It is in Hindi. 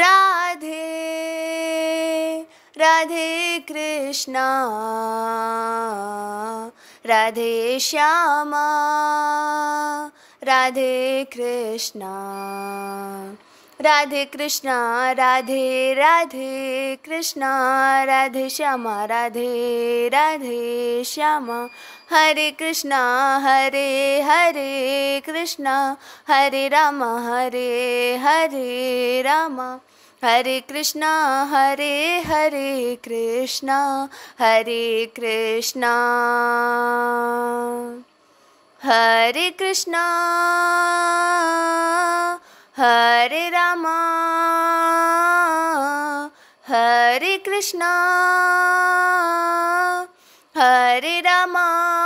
राधे राधे कृष्ण राधे श्याम राधे कृष्ण राधे कृष्णा राधे राधे कृष्णा राधे श्यामा राधे राधे श्यामा हरे कृष्णा हरे हरे कृष्णा हरे रामा हरे हरे रामा हरे कृष्णा हरे हरे कृष्णा हरे कृष्णा हरे कृष्णा हरे रामा हरे कृष्ण हरे रामा